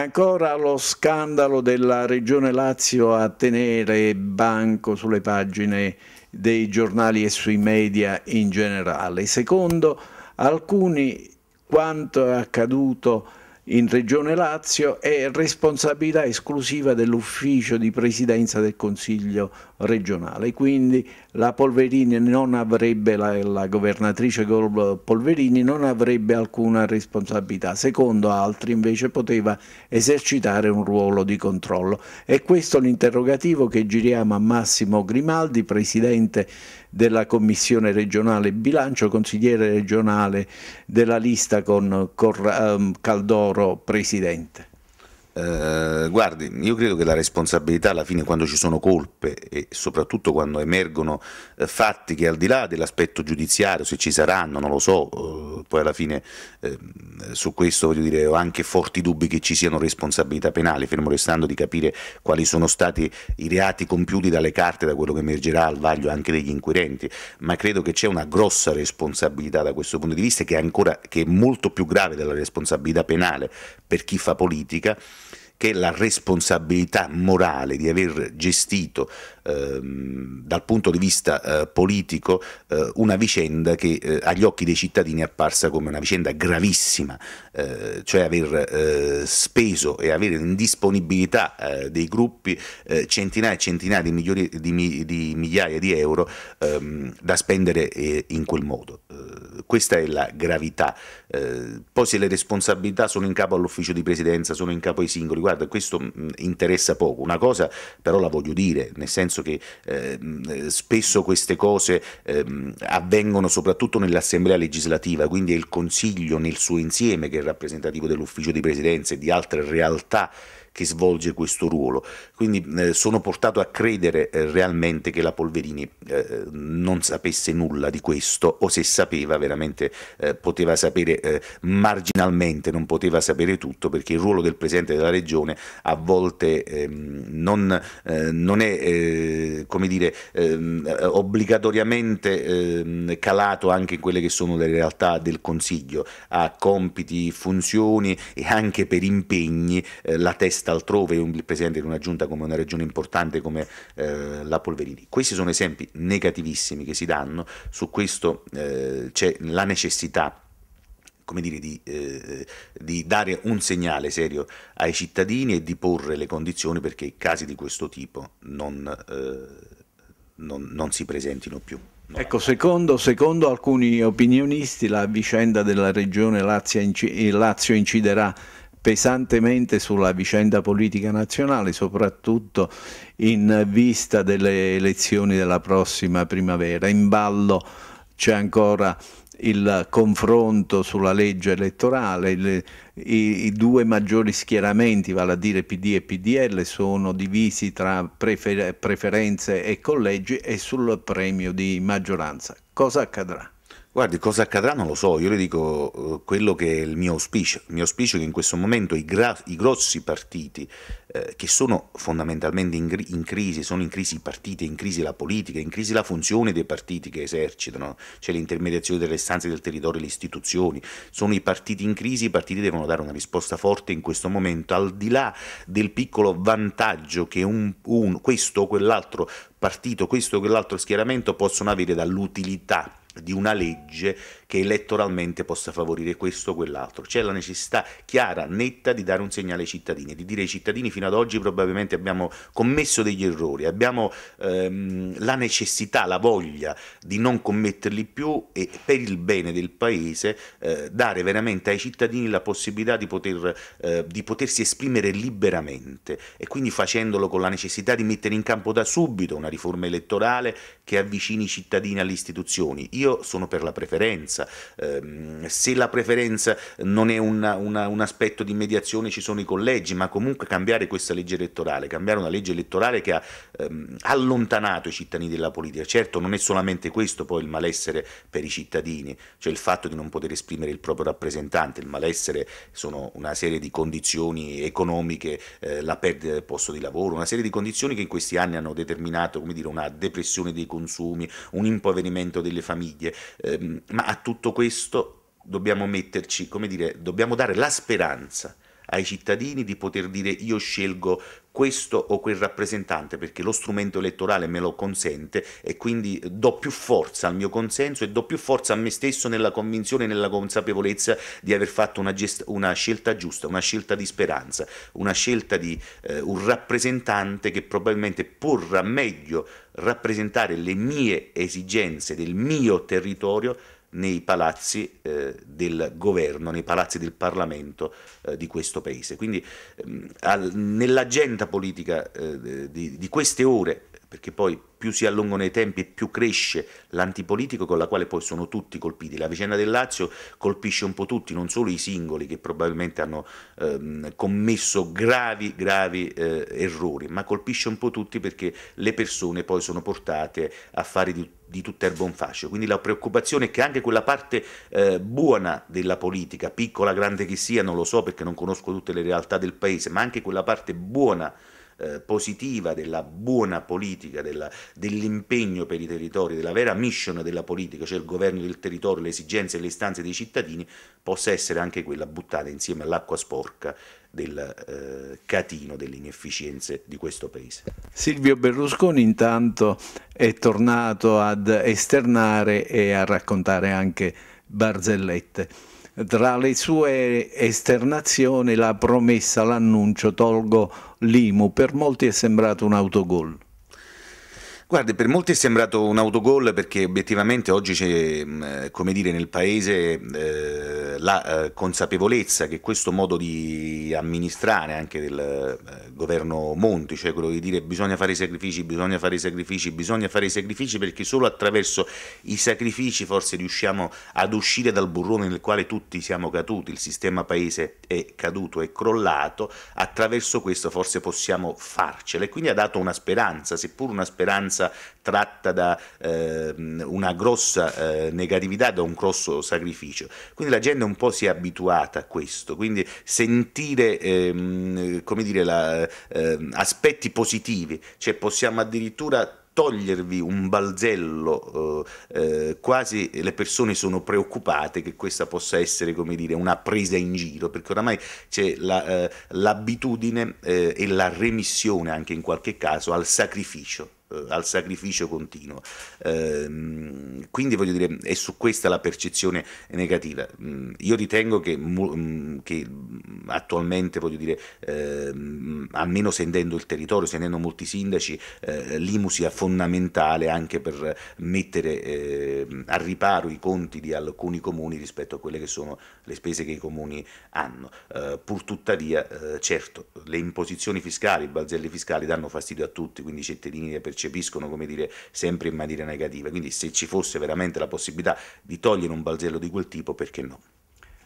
ancora lo scandalo della Regione Lazio a tenere banco sulle pagine dei giornali e sui media in generale. Secondo alcuni quanto è accaduto in Regione Lazio è responsabilità esclusiva dell'ufficio di presidenza del Consiglio regionale, quindi la Polverini non avrebbe, la, la governatrice Polverini non avrebbe alcuna responsabilità, secondo altri invece poteva esercitare un ruolo di controllo. E questo è l'interrogativo che giriamo a Massimo Grimaldi, presidente della Commissione regionale bilancio, consigliere regionale della lista con ehm, Caldoro presidente. Eh, guardi, io credo che la responsabilità alla fine quando ci sono colpe e soprattutto quando emergono eh, fatti che al di là dell'aspetto giudiziario, se ci saranno, non lo so, eh, poi alla fine ehm, su questo voglio dire ho anche forti dubbi che ci siano responsabilità penali, fermo restando di capire quali sono stati i reati compiuti dalle carte, da quello che emergerà al vaglio anche degli inquirenti, ma credo che c'è una grossa responsabilità da questo punto di vista che è, ancora, che è molto più grave della responsabilità penale per chi fa politica che la responsabilità morale di aver gestito ehm, dal punto di vista eh, politico eh, una vicenda che eh, agli occhi dei cittadini è apparsa come una vicenda gravissima, eh, cioè aver eh, speso e avere in disponibilità eh, dei gruppi centinaia e centinaia di, migliori, di, di, migliaia di euro ehm, da spendere in quel modo. questa è la gravità. poi se le responsabilità sono in capo all'ufficio di presidenza, sono in capo ai singoli, guarda, questo mh, mm, interessa poco. Una cosa però la voglio dire, nel senso penso che eh, spesso queste cose eh, avvengono soprattutto nell'Assemblea legislativa, quindi è il Consiglio nel suo insieme che è rappresentativo dell'Ufficio di Presidenza e di altre realtà che svolge questo ruolo. Quindi eh, sono portato a credere eh, realmente che la Polverini eh, non sapesse nulla di questo o se sapeva veramente eh, poteva sapere eh, marginalmente, non poteva sapere tutto perché il ruolo del Presidente della Regione a volte ehm, non, eh, non, è come dire, ehm, obbligatoriamente ehm, calato anche in quelle che sono le realtà del Consiglio, ha compiti, funzioni e anche per impegni la testa richiesta altrove il Presidente di una giunta come una regione importante come eh, la Polverini. Questi sono esempi negativissimi che si danno, su questo eh, c'è la necessità come dire, di, eh, di, dare un segnale serio ai cittadini e di porre le condizioni perché casi di questo tipo non, eh, non, non si presentino più. Ecco, secondo, secondo, alcuni opinionisti la vicenda della regione Lazio, Lazio inciderà pesantemente sulla vicenda politica nazionale, soprattutto in vista delle elezioni della prossima primavera. In ballo c'è ancora il confronto sulla legge elettorale, le, i, i, due maggiori schieramenti, vale a dire PD e PDL, sono divisi tra prefer, preferenze e collegi e sul premio di maggioranza. Cosa accadrà? Guardi, cosa accadrà non lo so, io le dico eh, quello che è il mio auspicio. Il mio auspicio è che in questo momento i, i grossi partiti, eh, che sono fondamentalmente in, in, crisi, sono in crisi i partiti, in crisi la politica, in crisi la funzione dei partiti che esercitano, c'è cioè l'intermediazione delle stanze del territorio, le istituzioni, sono i partiti in crisi, i partiti devono dare una risposta forte in questo momento, al di là del piccolo vantaggio che un, un, questo o quell'altro partito, questo o quell'altro schieramento possono avere dall'utilità di una legge che elettoralmente possa favorire questo o quell'altro. C'è la necessità chiara, netta di dare un segnale ai cittadini, di dire ai cittadini fino ad oggi probabilmente abbiamo commesso degli errori, abbiamo ehm, la necessità, la voglia di non commetterli più e per il bene del Paese eh, dare veramente ai cittadini la possibilità di, poter, eh, di potersi esprimere liberamente e quindi facendolo con la necessità di mettere in campo da subito una riforma elettorale che avvicini i cittadini alle istituzioni io sono per la preferenza. Ehm, se la preferenza non è una, una, un aspetto di mediazione ci sono i collegi, ma comunque cambiare questa legge elettorale, cambiare una legge elettorale che ha ehm, allontanato i cittadini dalla politica. Certo non è solamente questo poi il malessere per i cittadini, cioè il fatto di non poter esprimere il proprio rappresentante, il malessere sono una serie di condizioni economiche, eh, la perdita del posto di lavoro, una serie di condizioni che in questi anni hanno determinato dire, una depressione dei consumi, un impoverimento delle famiglie famiglie. Eh, ma a tutto questo dobbiamo metterci, come dire, dobbiamo dare la speranza ai cittadini di poter dire io scelgo questo o quel rappresentante perché lo strumento elettorale me lo consente e quindi do più forza al mio consenso e do più forza a me stesso nella convinzione e nella consapevolezza di aver fatto una, una, scelta giusta, una scelta di speranza, una scelta di eh, un rappresentante che probabilmente porrà meglio rappresentare le mie esigenze del mio territorio nei palazzi eh, del governo, nei palazzi del Parlamento eh, di questo paese. Quindi ehm, nell'agenda politica eh, di, di queste ore perché poi più si allungano i tempi più cresce l'antipolitico con la quale poi sono tutti colpiti. La vicenda del Lazio colpisce un po' tutti, non solo i singoli che probabilmente hanno ehm, commesso gravi, gravi eh, errori, ma colpisce un po' tutti perché le persone poi sono portate a fare di tutto di tutta fascio. quindi la preoccupazione è che anche quella parte eh, buona della politica, piccola, grande che sia, non lo so perché non conosco tutte le realtà del paese, ma anche quella parte buona eh, positiva della buona politica, dell'impegno per i territori, della vera mission della politica, cioè il governo del territorio, le esigenze e le istanze dei cittadini, possa essere anche quella buttata insieme all'acqua sporca del eh, catino delle inefficienze di questo paese. Silvio Berlusconi intanto è tornato ad esternare e a raccontare anche barzellette. Tra le sue esternazioni la promessa, l'annuncio, tolgo l'IMU, per molti è sembrato un autogol. Guardi, per molti è sembrato un autogol perché obiettivamente oggi c'è, mm, eh, come dire, nel paese... Eh, la eh, consapevolezza che questo modo di amministrare anche del eh, governo Monti, cioè quello di dire bisogna fare i sacrifici, bisogna fare i sacrifici, bisogna fare i sacrifici perché solo attraverso i sacrifici forse riusciamo ad uscire dal burrone nel quale tutti siamo caduti, il sistema paese è caduto, è crollato, attraverso questo forse possiamo farcela e quindi ha dato una speranza, seppur una speranza tratta da eh, una grossa eh, negatività, da un grosso sacrificio. Quindi la gente un un po' si è abituata a questo, quindi sentire ehm, come dire, la, ehm, aspetti positivi, cioè possiamo addirittura togliervi un balzello, eh, eh quasi le persone sono preoccupate che questa possa essere come dire, una presa in giro, perché oramai c'è l'abitudine la, eh, eh, e la remissione anche in qualche caso al sacrificio eh, al sacrificio continuo. Ehm, quindi voglio dire, è su questa la percezione negativa. Mm, io ritengo che, mm, che attualmente, voglio dire, ehm, almeno sentendo il territorio, sentendo molti sindaci, eh, l'IMU sia fondamentale anche per mettere ehm, a riparo i conti di alcuni comuni rispetto a quelle che sono le spese che i comuni hanno. Eh, pur tuttavia, certo, le imposizioni fiscali, i balzelli fiscali danno fastidio a tutti, quindi i cittadini e le persone percepiscono come dire, sempre in maniera negativa. Quindi se ci fosse veramente la possibilità di togliere un balzello di quel tipo, perché no?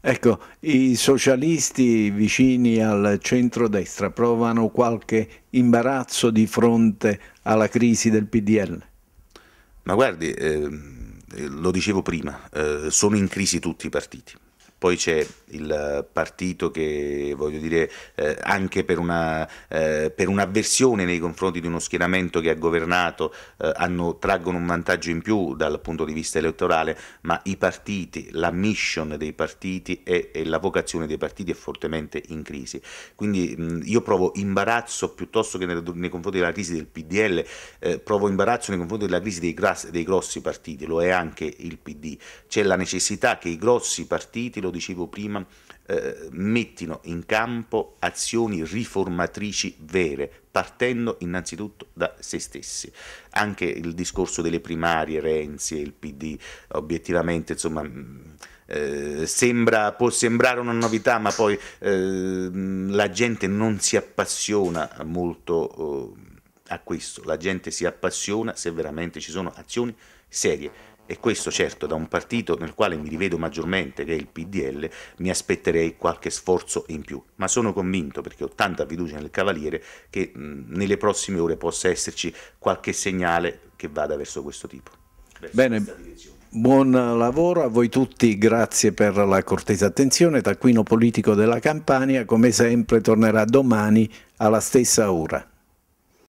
Ecco, i socialisti vicini al centrodestra provano qualche imbarazzo di fronte alla crisi del PDL? Ma guardi, eh, lo dicevo prima, eh, sono in crisi tutti i partiti poi c'è il partito che voglio dire eh, anche per, una, eh, per un'avversione nei confronti di uno schieramento che ha governato eh, hanno, traggono un vantaggio in più dal punto di vista elettorale, ma i partiti, la mission dei partiti e, la vocazione dei partiti è fortemente in crisi. Quindi mh, io provo imbarazzo piuttosto che nei, nei, confronti della crisi del PDL, eh, provo imbarazzo nei confronti della crisi dei, gras, dei grossi partiti, lo è anche il PD. C'è la necessità che i grossi partiti lo dicevo prima, eh, mettino in campo azioni riformatrici vere, partendo innanzitutto da se stessi. Anche il discorso delle primarie, Renzi e il PD, obiettivamente, insomma... Mm, eh, sembra, può sembrare una novità, ma poi eh, la gente non si appassiona molto eh, a questo, la gente si appassiona se veramente ci sono azioni serie e questo certo da un partito nel quale mi rivedo maggiormente, che è il PDL, mi aspetterei qualche sforzo in più, ma sono convinto, perché ho tanta fiducia nel Cavaliere, che nelle prossime ore possa esserci qualche segnale che vada verso questo tipo. Verso Bene. Buon lavoro a voi tutti, grazie per la cortesa attenzione. Taccuino politico della Campania, come sempre, tornerà domani alla stessa ora.